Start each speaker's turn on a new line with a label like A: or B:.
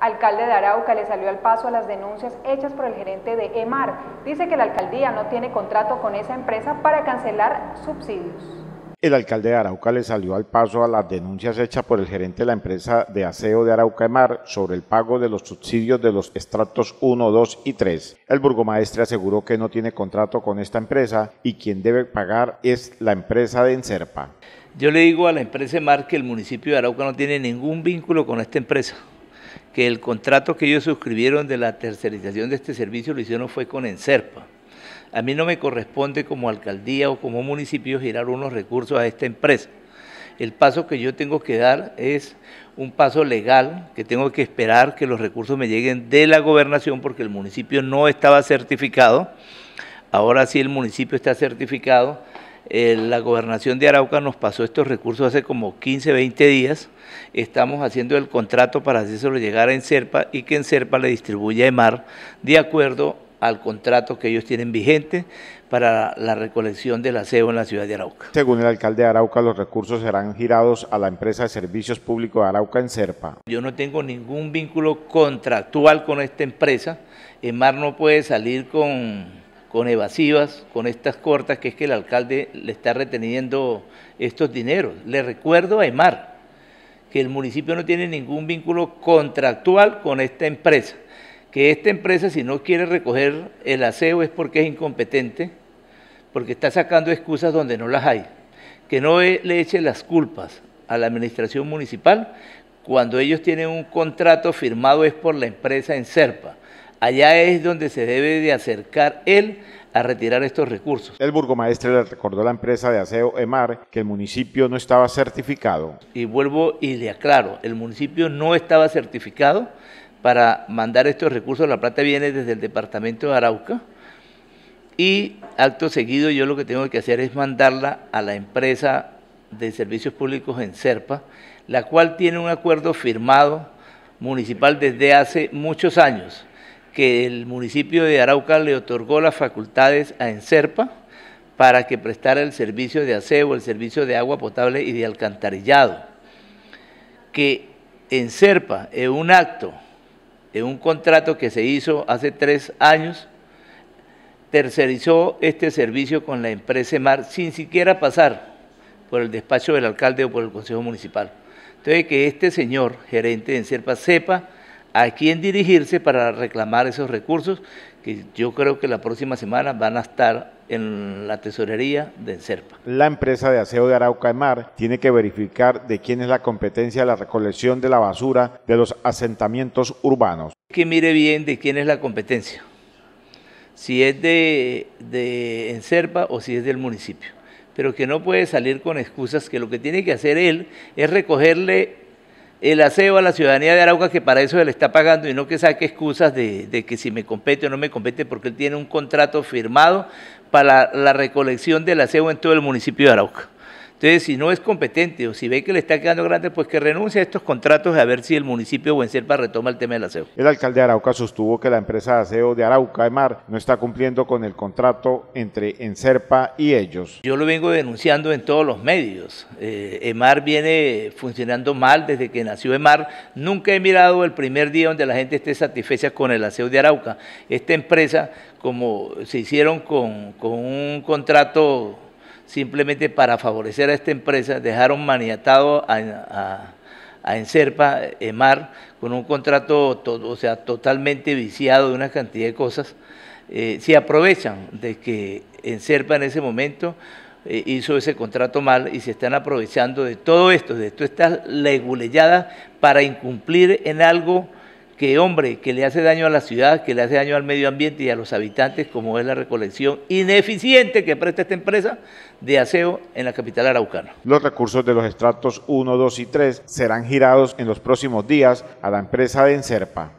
A: Alcalde de Arauca le salió al paso a las denuncias hechas por el gerente de EMAR. Dice que la alcaldía no tiene contrato con esa empresa para cancelar subsidios.
B: El alcalde de Arauca le salió al paso a las denuncias hechas por el gerente de la empresa de aseo de Arauca Emar sobre el pago de los subsidios de los extractos 1, 2 y 3. El burgomaestre aseguró que no tiene contrato con esta empresa y quien debe pagar es la empresa de Enserpa.
A: Yo le digo a la empresa Emar que el municipio de Arauca no tiene ningún vínculo con esta empresa el contrato que ellos suscribieron de la tercerización de este servicio lo hicieron fue con Encerpa. A mí no me corresponde como alcaldía o como municipio girar unos recursos a esta empresa. El paso que yo tengo que dar es un paso legal, que tengo que esperar que los recursos me lleguen de la gobernación porque el municipio no estaba certificado. Ahora sí el municipio está certificado eh, la gobernación de Arauca nos pasó estos recursos hace como 15, 20 días. Estamos haciendo el contrato para hacérselo llegar a Enserpa y que en Enserpa le distribuya a EMAR de acuerdo al contrato que ellos tienen vigente para la recolección del aseo en la ciudad de Arauca. Según el alcalde
B: de Arauca, los recursos serán girados a la empresa de servicios públicos de Arauca en Serpa.
A: Yo no tengo ningún vínculo contractual con esta empresa. EMAR no puede salir con con evasivas, con estas cortas, que es que el alcalde le está reteniendo estos dineros. Le recuerdo a Emar que el municipio no tiene ningún vínculo contractual con esta empresa, que esta empresa si no quiere recoger el aseo es porque es incompetente, porque está sacando excusas donde no las hay, que no e-, le eche las culpas a la administración municipal cuando ellos tienen un contrato firmado es por la empresa en Serpa Allá es donde se debe de acercar él a retirar estos recursos. El burgomaestre le recordó a la empresa de aseo EMAR que el municipio no estaba certificado. Y vuelvo y le aclaro, el municipio no estaba certificado para mandar estos recursos. La plata viene desde el departamento de Arauca. Y acto seguido yo lo que tengo que hacer es mandarla a la empresa de servicios públicos en Serpa, la cual tiene un acuerdo firmado municipal desde hace muchos años que el municipio de Arauca le otorgó las facultades a Enserpa para que prestara el servicio de aseo, el servicio de agua potable y de alcantarillado. Que Enserpa, en un acto, en un contrato que se hizo hace tres años, tercerizó este servicio con la empresa EMAR sin siquiera pasar por el despacho del alcalde o por el Consejo Municipal. Entonces, que este señor, gerente de Enserpa, sepa a quién dirigirse para reclamar esos recursos que yo creo que la próxima semana van a estar en la tesorería de Encerpa.
B: La empresa de aseo de Arauca Mar tiene que verificar de quién es la competencia de la recolección de la basura de los asentamientos urbanos.
A: Que mire bien de quién es la competencia, si es de, de o si es del municipio, pero que no puede salir con excusas que lo que tiene que hacer él es recogerle el aseo a la ciudadanía de Arauca, que para eso él está pagando, y no que saque excusas de, que si me compete o no me compete, porque él tiene un contrato firmado para la, la recolección del aseo en todo el municipio de Arauca. Entonces, si no es competente o si ve que le está quedando grande, pues que renuncie a estos contratos a ver si el municipio o Buencerpa retoma el tema del aseo.
B: El alcalde de Arauca sostuvo que la empresa de aseo de Arauca EMAR, no está cumpliendo con el contrato entre Encerpa y ellos.
A: Yo lo vengo denunciando en todos los medios. EMAR eh, viene funcionando mal desde que nació EMAR. Nunca he mirado el primer día donde la gente esté satisfecha con el aseo de Arauca. Esta empresa, como se hicieron con, con un contrato simplemente para favorecer a esta empresa, dejaron maniatado a, a, Enserpa, Emar, eh, con un contrato o sea, totalmente viciado de una cantidad de cosas. Eh, si se aprovechan de que Enserpa en ese momento eh, hizo ese contrato mal y se están aprovechando de todo esto, de esto estas leguleyadas para incumplir en algo que, hombre, que le hace daño a la ciudad, que le hace daño al medio ambiente y a los habitantes, como es la recolección ineficiente que presta esta empresa de aseo en la capital araucana. Los recursos
B: de los extractos 1, 2 y 3 serán girados en los próximos días a la empresa de Encerpa.